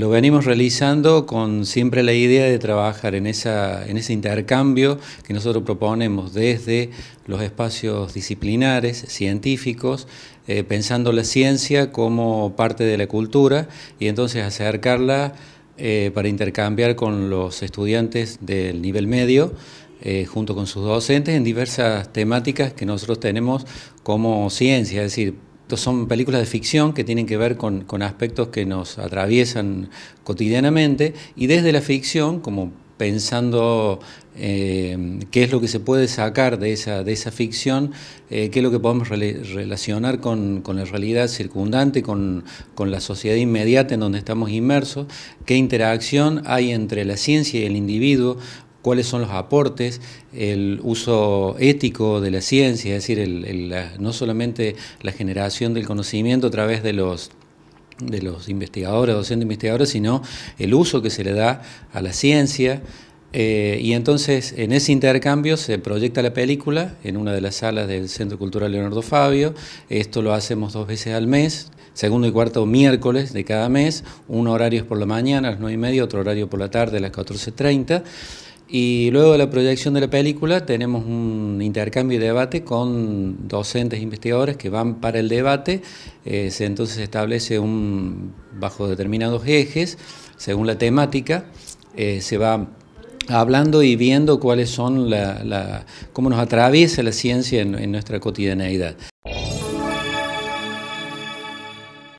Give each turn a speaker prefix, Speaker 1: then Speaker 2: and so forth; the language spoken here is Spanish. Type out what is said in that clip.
Speaker 1: Lo venimos realizando con siempre la idea de trabajar en, esa, en ese intercambio que nosotros proponemos desde los espacios disciplinares, científicos, eh, pensando la ciencia como parte de la cultura y entonces acercarla eh, para intercambiar con los estudiantes del nivel medio. Eh, junto con sus docentes en diversas temáticas que nosotros tenemos como ciencia, es decir, son películas de ficción que tienen que ver con, aspectos que nos atraviesan cotidianamente y desde la ficción, como pensando eh, qué es lo que se puede sacar de esa, de esa ficción, eh, qué es lo que podemos relacionar con, la realidad circundante, con, con, la sociedad inmediata en donde estamos inmersos, qué interacción hay entre la ciencia y el individuo, cuáles son los aportes, el uso ético de la ciencia, es decir, no solamente la generación del conocimiento a través de los de los investigadores, docentes investigadores, sino el uso que se le da a la ciencia, eh, y entonces en ese intercambio se proyecta la película en una de las salas del Centro Cultural Leonardo Fabio. Esto lo hacemos dos veces al mes, segundo y cuarto miércoles de cada mes. Un horario es por la mañana a las 9 y media, otro horario por la tarde a las 14.30. Y luego de la proyección de la película tenemos un intercambio y debate con docentes e investigadores que van para el debate. Eh, se, entonces se establece un, bajo determinados ejes, según la temática, eh, se va hablando y viendo cuáles son la, la, cómo nos atraviesa la ciencia en, en nuestra cotidianeidad.